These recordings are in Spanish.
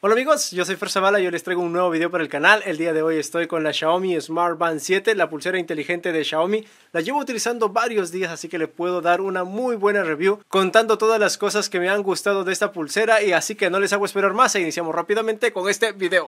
Hola amigos, yo soy Fer Bala, y yo les traigo un nuevo video para el canal. El día de hoy estoy con la Xiaomi Smart Band 7, la pulsera inteligente de Xiaomi. La llevo utilizando varios días, así que le puedo dar una muy buena review contando todas las cosas que me han gustado de esta pulsera y así que no les hago esperar más e iniciamos rápidamente con este video.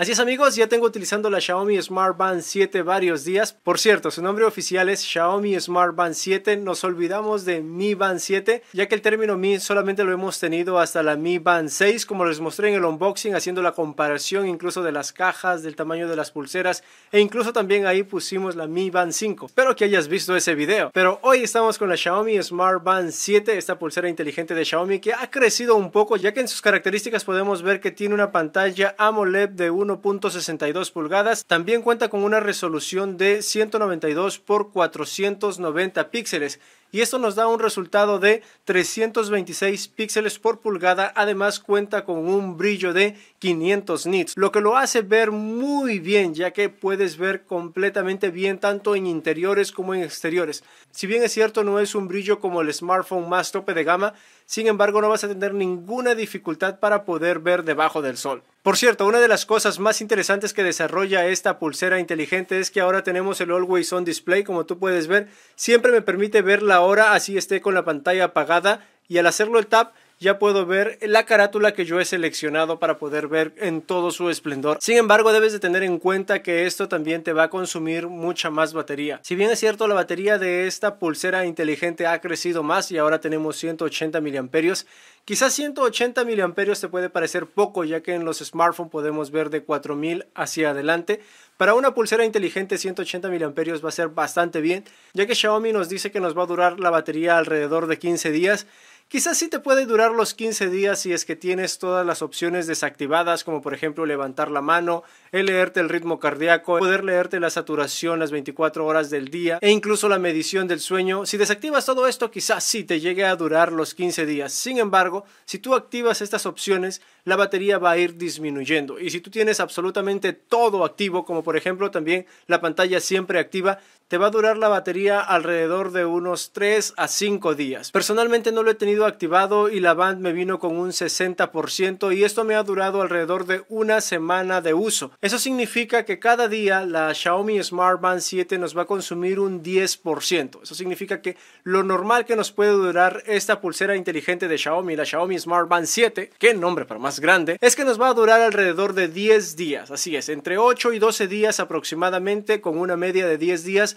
Así es amigos, ya tengo utilizando la Xiaomi Smart Band 7 varios días. Por cierto, su nombre oficial es Xiaomi Smart Band 7. Nos olvidamos de Mi Band 7, ya que el término Mi solamente lo hemos tenido hasta la Mi Band 6, como les mostré en el unboxing, haciendo la comparación incluso de las cajas, del tamaño de las pulseras, e incluso también ahí pusimos la Mi Band 5. Espero que hayas visto ese video. Pero hoy estamos con la Xiaomi Smart Band 7, esta pulsera inteligente de Xiaomi que ha crecido un poco, ya que en sus características podemos ver que tiene una pantalla AMOLED de 1 1.62 pulgadas. También cuenta con una resolución de 192 x 490 píxeles y esto nos da un resultado de 326 píxeles por pulgada, además cuenta con un brillo de 500 nits, lo que lo hace ver muy bien ya que puedes ver completamente bien tanto en interiores como en exteriores. Si bien es cierto no es un brillo como el smartphone más tope de gama, sin embargo no vas a tener ninguna dificultad para poder ver debajo del sol. Por cierto, una de las cosas más interesantes que desarrolla esta pulsera inteligente es que ahora tenemos el Always On Display, como tú puedes ver, siempre me permite ver la ahora así esté con la pantalla apagada y al hacerlo el tap ya puedo ver la carátula que yo he seleccionado para poder ver en todo su esplendor. Sin embargo, debes de tener en cuenta que esto también te va a consumir mucha más batería. Si bien es cierto, la batería de esta pulsera inteligente ha crecido más y ahora tenemos 180 miliamperios, Quizás 180 miliamperios te puede parecer poco, ya que en los smartphones podemos ver de 4000 hacia adelante. Para una pulsera inteligente 180 miliamperios va a ser bastante bien, ya que Xiaomi nos dice que nos va a durar la batería alrededor de 15 días Quizás sí te puede durar los 15 días si es que tienes todas las opciones desactivadas, como por ejemplo levantar la mano, el leerte el ritmo cardíaco, poder leerte la saturación las 24 horas del día e incluso la medición del sueño. Si desactivas todo esto, quizás sí te llegue a durar los 15 días. Sin embargo, si tú activas estas opciones, la batería va a ir disminuyendo. Y si tú tienes absolutamente todo activo, como por ejemplo también la pantalla siempre activa, te va a durar la batería alrededor de unos 3 a 5 días. Personalmente no lo he tenido activado y la band me vino con un 60% y esto me ha durado alrededor de una semana de uso. Eso significa que cada día la Xiaomi Smart Band 7 nos va a consumir un 10%. Eso significa que lo normal que nos puede durar esta pulsera inteligente de Xiaomi, la Xiaomi Smart Band 7, qué nombre para más grande, es que nos va a durar alrededor de 10 días. Así es, entre 8 y 12 días aproximadamente con una media de 10 días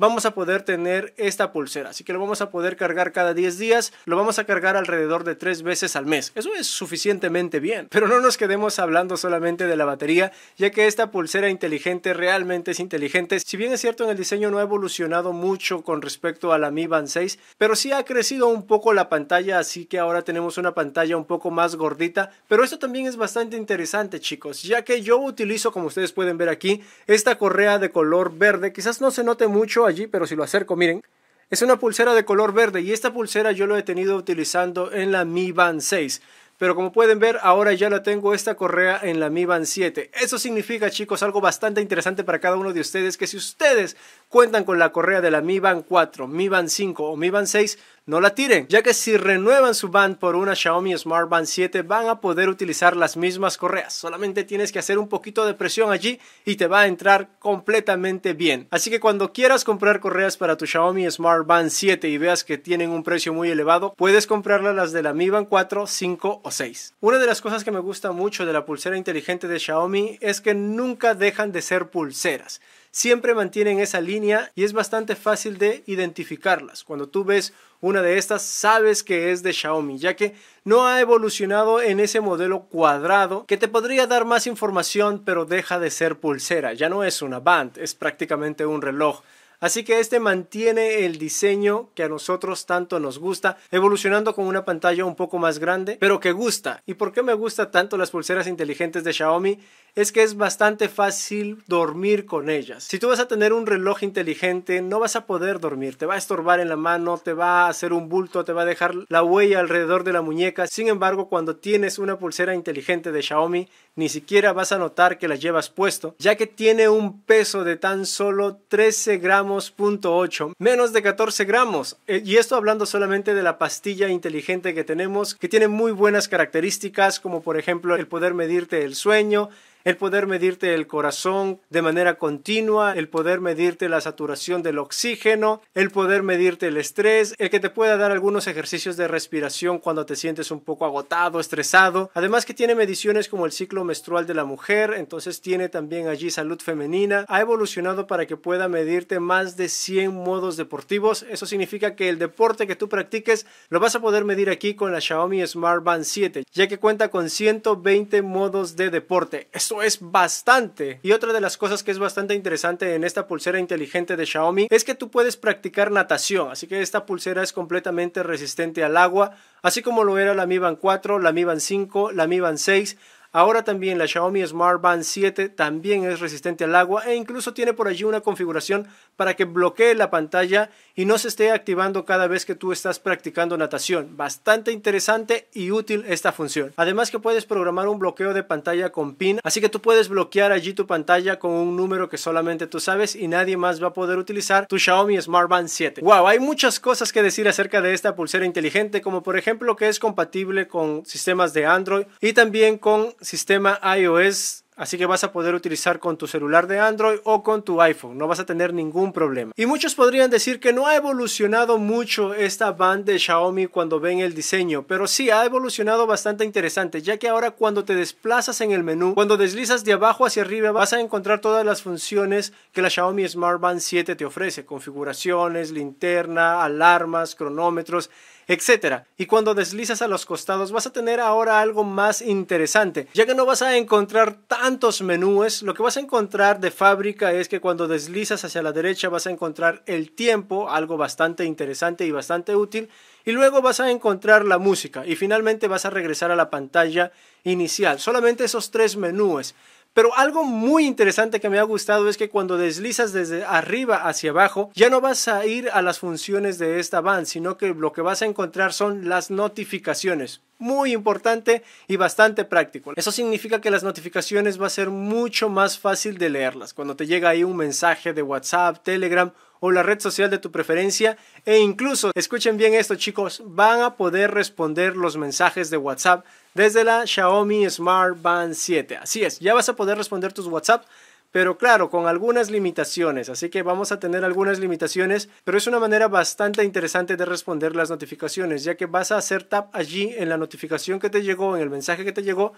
vamos a poder tener esta pulsera. Así que lo vamos a poder cargar cada 10 días, lo vamos a cargar alrededor de 3 veces al mes. Eso es suficientemente bien. Pero no nos quedemos hablando solamente de la batería, ya que esta pulsera inteligente realmente es inteligente. Si bien es cierto en el diseño no ha evolucionado mucho con respecto a la Mi Band 6, pero sí ha crecido un poco la pantalla, así que ahora tenemos una pantalla un poco más gordita. Pero esto también es bastante interesante, chicos, ya que yo utilizo, como ustedes pueden ver aquí, esta correa de color verde. Quizás no se note mucho allí, pero si lo acerco, miren, es una pulsera de color verde y esta pulsera yo lo he tenido utilizando en la Mi Band 6. Pero como pueden ver, ahora ya la tengo esta correa en la Mi Band 7. Eso significa, chicos, algo bastante interesante para cada uno de ustedes, que si ustedes cuentan con la correa de la Mi Band 4, Mi Band 5 o Mi Band 6, no la tiren, ya que si renuevan su band por una Xiaomi Smart Band 7 van a poder utilizar las mismas correas. Solamente tienes que hacer un poquito de presión allí y te va a entrar completamente bien. Así que cuando quieras comprar correas para tu Xiaomi Smart Band 7 y veas que tienen un precio muy elevado, puedes comprarlas las de la Mi Band 4, 5 o 6. Una de las cosas que me gusta mucho de la pulsera inteligente de Xiaomi es que nunca dejan de ser pulseras siempre mantienen esa línea y es bastante fácil de identificarlas. Cuando tú ves una de estas, sabes que es de Xiaomi, ya que no ha evolucionado en ese modelo cuadrado que te podría dar más información, pero deja de ser pulsera, ya no es una band, es prácticamente un reloj Así que este mantiene el diseño que a nosotros tanto nos gusta, evolucionando con una pantalla un poco más grande, pero que gusta. ¿Y por qué me gusta tanto las pulseras inteligentes de Xiaomi? Es que es bastante fácil dormir con ellas. Si tú vas a tener un reloj inteligente, no vas a poder dormir, te va a estorbar en la mano, te va a hacer un bulto, te va a dejar la huella alrededor de la muñeca. Sin embargo, cuando tienes una pulsera inteligente de Xiaomi, ni siquiera vas a notar que la llevas puesto, ya que tiene un peso de tan solo 13 gramos punto 8, menos de 14 gramos. Eh, y esto hablando solamente de la pastilla inteligente que tenemos, que tiene muy buenas características, como por ejemplo el poder medirte el sueño, el poder medirte el corazón de manera continua, el poder medirte la saturación del oxígeno, el poder medirte el estrés, el que te pueda dar algunos ejercicios de respiración cuando te sientes un poco agotado, estresado. Además que tiene mediciones como el ciclo menstrual de la mujer, entonces tiene también allí salud femenina. Ha evolucionado para que pueda medirte más de 100 modos deportivos. Eso significa que el deporte que tú practiques lo vas a poder medir aquí con la Xiaomi Smart Band 7, ya que cuenta con 120 modos de deporte es bastante. Y otra de las cosas que es bastante interesante en esta pulsera inteligente de Xiaomi es que tú puedes practicar natación, así que esta pulsera es completamente resistente al agua, así como lo era la Mi Band 4, la Mi Band 5, la Mi Band 6, Ahora también la Xiaomi Smart Band 7 también es resistente al agua e incluso tiene por allí una configuración para que bloquee la pantalla y no se esté activando cada vez que tú estás practicando natación. Bastante interesante y útil esta función. Además que puedes programar un bloqueo de pantalla con pin, así que tú puedes bloquear allí tu pantalla con un número que solamente tú sabes y nadie más va a poder utilizar tu Xiaomi Smart Band 7. Wow, hay muchas cosas que decir acerca de esta pulsera inteligente, como por ejemplo que es compatible con sistemas de Android y también con sistema iOS Así que vas a poder utilizar con tu celular de Android o con tu iPhone, no vas a tener ningún problema. Y muchos podrían decir que no ha evolucionado mucho esta band de Xiaomi cuando ven el diseño, pero sí ha evolucionado bastante interesante, ya que ahora cuando te desplazas en el menú, cuando deslizas de abajo hacia arriba, vas a encontrar todas las funciones que la Xiaomi Smart Band 7 te ofrece, configuraciones, linterna, alarmas, cronómetros, etcétera Y cuando deslizas a los costados vas a tener ahora algo más interesante, ya que no vas a encontrar tantos menúes, lo que vas a encontrar de fábrica es que cuando deslizas hacia la derecha vas a encontrar el tiempo, algo bastante interesante y bastante útil, y luego vas a encontrar la música y finalmente vas a regresar a la pantalla inicial, solamente esos tres menúes. Pero algo muy interesante que me ha gustado es que cuando deslizas desde arriba hacia abajo, ya no vas a ir a las funciones de esta van, sino que lo que vas a encontrar son las notificaciones. Muy importante y bastante práctico. Eso significa que las notificaciones va a ser mucho más fácil de leerlas. Cuando te llega ahí un mensaje de WhatsApp, Telegram o la red social de tu preferencia e incluso, escuchen bien esto chicos, van a poder responder los mensajes de WhatsApp desde la Xiaomi Smart Band 7. Así es, ya vas a poder responder tus WhatsApp pero claro, con algunas limitaciones, así que vamos a tener algunas limitaciones, pero es una manera bastante interesante de responder las notificaciones, ya que vas a hacer tap allí en la notificación que te llegó, en el mensaje que te llegó,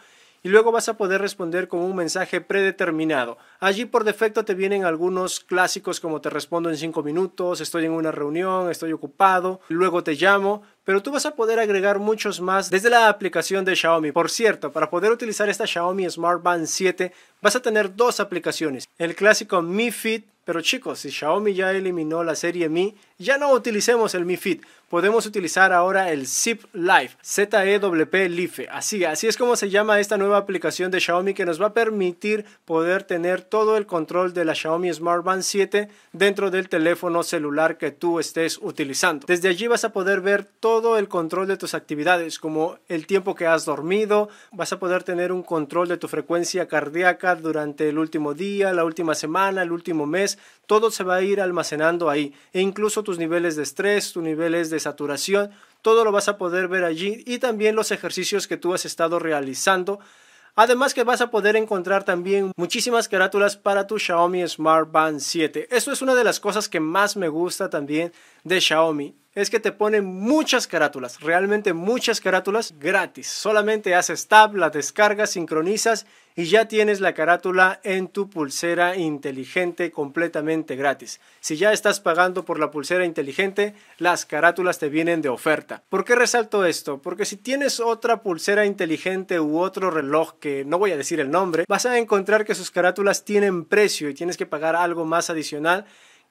y luego vas a poder responder con un mensaje predeterminado. Allí por defecto te vienen algunos clásicos como te respondo en 5 minutos, estoy en una reunión, estoy ocupado, luego te llamo, pero tú vas a poder agregar muchos más desde la aplicación de Xiaomi. Por cierto, para poder utilizar esta Xiaomi Smart Band 7 vas a tener dos aplicaciones, el clásico Mi Fit, pero chicos, si Xiaomi ya eliminó la serie Mi, ya no utilicemos el Mi Fit podemos utilizar ahora el Zip Live, e p Life. Así, así es como se llama esta nueva aplicación de Xiaomi que nos va a permitir poder tener todo el control de la Xiaomi Smart Band 7 dentro del teléfono celular que tú estés utilizando. Desde allí vas a poder ver todo el control de tus actividades, como el tiempo que has dormido, vas a poder tener un control de tu frecuencia cardíaca durante el último día, la última semana, el último mes, todo se va a ir almacenando ahí e incluso tus niveles de estrés, tus niveles de saturación, todo lo vas a poder ver allí y también los ejercicios que tú has estado realizando. Además que vas a poder encontrar también muchísimas carátulas para tu Xiaomi Smart Band 7. Esto es una de las cosas que más me gusta también de Xiaomi. Es que te ponen muchas carátulas, realmente muchas carátulas gratis. Solamente haces tab, las descargas, sincronizas y ya tienes la carátula en tu pulsera inteligente completamente gratis. Si ya estás pagando por la pulsera inteligente, las carátulas te vienen de oferta. ¿Por qué resalto esto? Porque si tienes otra pulsera inteligente u otro reloj que no voy a decir el nombre, vas a encontrar que sus carátulas tienen precio y tienes que pagar algo más adicional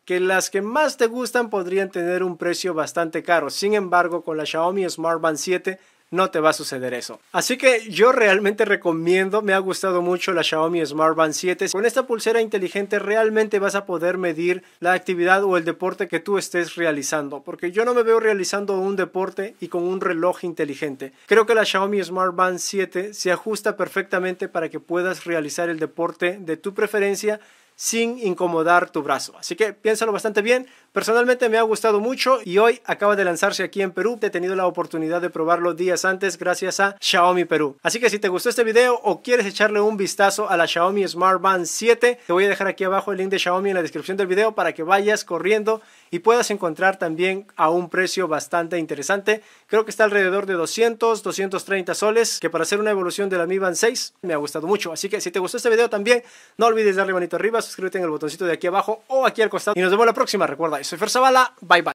que las que más te gustan podrían tener un precio bastante caro. Sin embargo, con la Xiaomi Smart Band 7 no te va a suceder eso. Así que yo realmente recomiendo, me ha gustado mucho la Xiaomi Smart Band 7. Con esta pulsera inteligente realmente vas a poder medir la actividad o el deporte que tú estés realizando, porque yo no me veo realizando un deporte y con un reloj inteligente. Creo que la Xiaomi Smart Band 7 se ajusta perfectamente para que puedas realizar el deporte de tu preferencia sin incomodar tu brazo. Así que piénsalo bastante bien. Personalmente me ha gustado mucho y hoy acaba de lanzarse aquí en Perú. He tenido la oportunidad de probarlo días antes gracias a Xiaomi Perú. Así que si te gustó este video o quieres echarle un vistazo a la Xiaomi Smart Band 7, te voy a dejar aquí abajo el link de Xiaomi en la descripción del video para que vayas corriendo y puedas encontrar también a un precio bastante interesante. Creo que está alrededor de 200, 230 soles, que para hacer una evolución de la Mi Band 6 me ha gustado mucho. Así que si te gustó este video también, no olvides darle manito arriba, suscríbete en el botoncito de aquí abajo o aquí al costado. Y nos vemos la próxima. Recuerda, soy Fer Zavala. Bye bye.